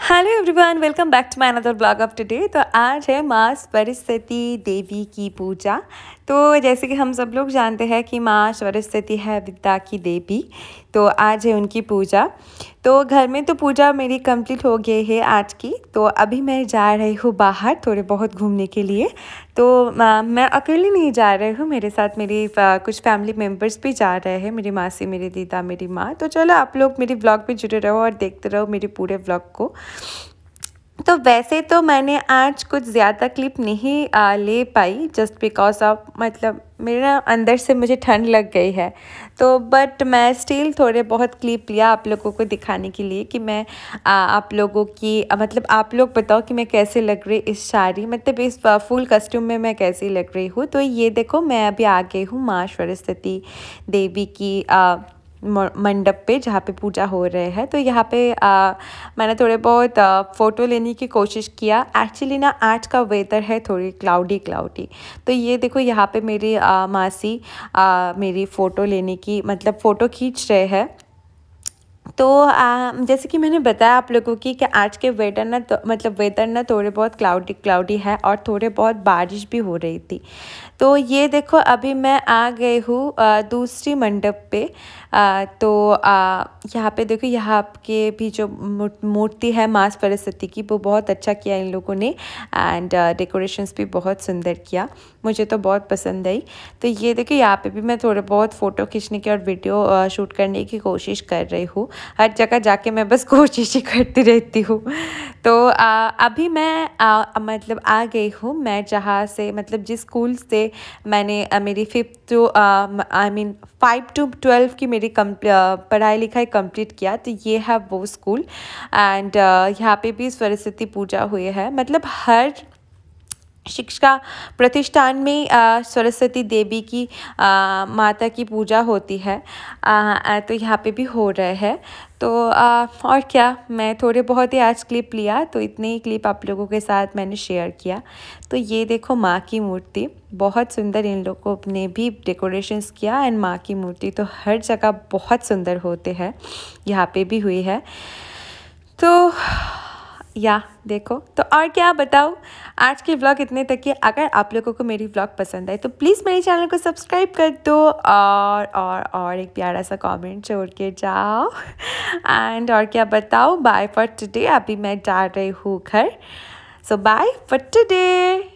hello everyone welcome back to my another blog of today तो आज है माँ सरस्वती देवी की पूजा तो जैसे कि हम सब लोग जानते हैं कि माँ सरस्वती है विद्या की देवी तो आज है उनकी पूजा तो घर में तो पूजा मेरी कंप्लीट हो गई है आज की तो अभी मैं जा रही हूँ बाहर थोड़े बहुत घूमने के लिए तो मैं अकेले नहीं जा रही हूँ मेरे साथ मेरी कुछ फैमिली मेम्बर्स भी जा रहे हैं मेरी मासी मेरे दीदा मेरी माँ तो चलो आप लोग मेरे ब्लॉग पर जुड़े रहो और देखते रहो मेरे पूरे ब्लॉग को तो वैसे तो मैंने आज कुछ ज़्यादा क्लिप नहीं आ, ले पाई जस्ट बिकॉज ऑफ मतलब मेरा अंदर से मुझे ठंड लग गई है तो बट मैं स्टिल थोड़े बहुत क्लिप लिया आप लोगों को दिखाने के लिए कि मैं आ, आप लोगों की आ, मतलब आप लोग बताओ कि मैं कैसे लग रही इस साड़ी मतलब इस फुल कस्ट्यूम में मैं कैसी लग रही हूँ तो ये देखो मैं अभी आ गई हूँ माँ सरस्वती देवी की आ, मंडप पे जहाँ पे पूजा हो रहे हैं तो यहाँ पे आ, मैंने थोड़े बहुत फ़ोटो लेने की कोशिश किया एक्चुअली ना आज का वेदर है थोड़ी क्लाउडी क्लाउडी तो ये देखो यहाँ पे मेरी आ, मासी आ, मेरी फ़ोटो लेने की मतलब फ़ोटो खींच रहे हैं तो आ, जैसे कि मैंने बताया आप लोगों की कि आज के वेदर ना तो, मतलब वेदर ना थोड़े बहुत क्लाउडी क्लाउडी है और थोड़े बहुत बारिश भी हो रही थी तो ये देखो अभी मैं आ गई हूँ दूसरी मंडप पे आ, तो आ, यहाँ पे देखो यहाँ आपके भी जो मूर्ति है माँ सरस्वती की वो बहुत अच्छा किया इन लोगों ने एंड डेकोरेशंस भी बहुत सुंदर किया मुझे तो बहुत पसंद आई तो ये देखो यहाँ पे भी मैं थोड़े बहुत फ़ोटो खींचने की और वीडियो शूट करने की कोशिश कर रही हूँ हर जगह जाके मैं बस कोशिश ही करती रहती हूँ तो आ, अभी मैं आ, मतलब आ गई हूँ मैं जहाँ से मतलब जिस स्कूल से मैंने आ, मेरी fifth to I mean five to twelve की मेरी कम पढ़ाई लिखाई कंप्लीट किया तो ये है वो स्कूल एंड यहाँ पे भी सरस्वती पूजा हुई है मतलब हर शिक्षा प्रतिष्ठान में सरस्वती देवी की आ, माता की पूजा होती है आ, तो यहाँ पे भी हो रहे हैं तो आ, और क्या मैं थोड़े बहुत ही आज क्लिप लिया तो इतने ही क्लिप आप लोगों के साथ मैंने शेयर किया तो ये देखो माँ की मूर्ति बहुत सुंदर इन लोगों ने भी डेकोरेशंस किया एंड माँ की मूर्ति तो हर जगह बहुत सुंदर होते हैं यहाँ पर भी हुई है तो या देखो तो और क्या बताओ आज के ब्लॉग इतने तक के अगर आप लोगों को मेरी ब्लॉग पसंद आए तो प्लीज़ मेरे चैनल को सब्सक्राइब कर दो और और और एक प्यारा सा कमेंट छोड़ के जाओ एंड और क्या बताओ बाय फॉर टुडे अभी मैं जा रही हूँ घर सो बाय फॉर टुडे